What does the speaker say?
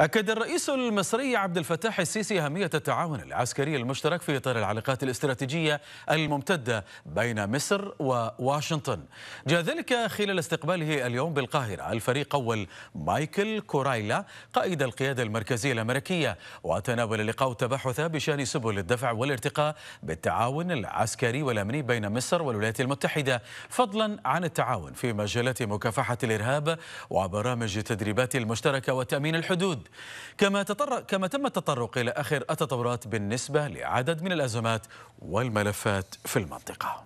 أكد الرئيس المصري عبد الفتاح السيسي أهمية التعاون العسكري المشترك في إطار العلاقات الاستراتيجية الممتدة بين مصر وواشنطن جاء ذلك خلال استقباله اليوم بالقاهرة الفريق أول مايكل كورايلا قائد القيادة المركزية الأمريكية وتناول اللقاء التباحث بشأن سبل الدفع والارتقاء بالتعاون العسكري والأمني بين مصر والولايات المتحدة فضلا عن التعاون في مجالات مكافحة الإرهاب وبرامج التدريبات المشتركة وتأمين الحدود كما, تطرق كما تم التطرق إلى آخر التطورات بالنسبة لعدد من الأزمات والملفات في المنطقة